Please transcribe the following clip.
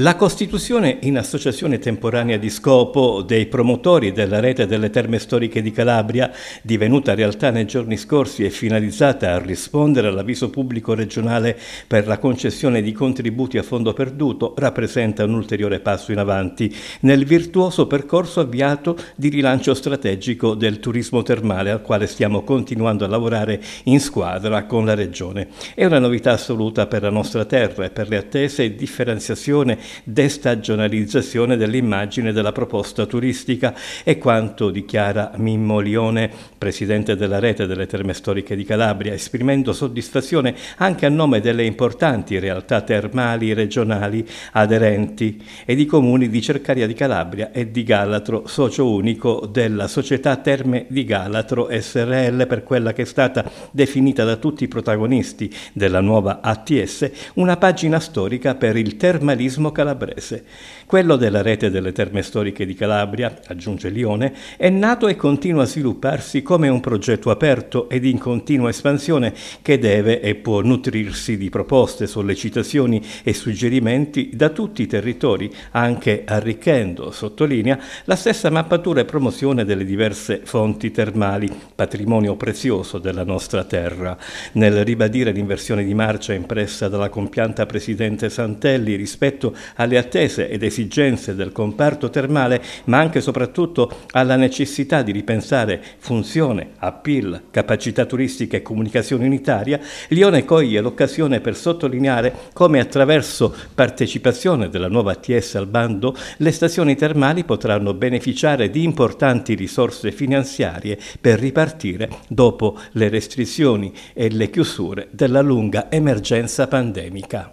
La costituzione in associazione temporanea di scopo dei promotori della rete delle terme storiche di Calabria, divenuta realtà nei giorni scorsi e finalizzata a rispondere all'avviso pubblico regionale per la concessione di contributi a fondo perduto, rappresenta un ulteriore passo in avanti nel virtuoso percorso avviato di rilancio strategico del turismo termale al quale stiamo continuando a lavorare in squadra con la regione. È una novità assoluta per la nostra terra e per le attese e differenziazione destagionalizzazione dell'immagine della proposta turistica è quanto dichiara Mimmo Lione, presidente della rete delle terme storiche di Calabria, esprimendo soddisfazione anche a nome delle importanti realtà termali regionali aderenti e di comuni di Cercaria di Calabria e di Galatro, socio unico della società Terme di Galatro SRL per quella che è stata definita da tutti i protagonisti della nuova ATS una pagina storica per il termalismo turismo calabrese. Quello della rete delle terme storiche di Calabria, aggiunge Lione, è nato e continua a svilupparsi come un progetto aperto ed in continua espansione che deve e può nutrirsi di proposte, sollecitazioni e suggerimenti da tutti i territori, anche arricchendo, sottolinea, la stessa mappatura e promozione delle diverse fonti termali, patrimonio prezioso della nostra terra. Nel ribadire l'inversione di marcia impressa dalla compianta presidente Santelli rispetto alle attese ed esigenze del comparto termale, ma anche e soprattutto alla necessità di ripensare funzione, appeal, capacità turistica e comunicazione unitaria, Lione coglie l'occasione per sottolineare come attraverso partecipazione della nuova ATS al bando le stazioni termali potranno beneficiare di importanti risorse finanziarie per ripartire dopo le restrizioni e le chiusure della lunga emergenza pandemica.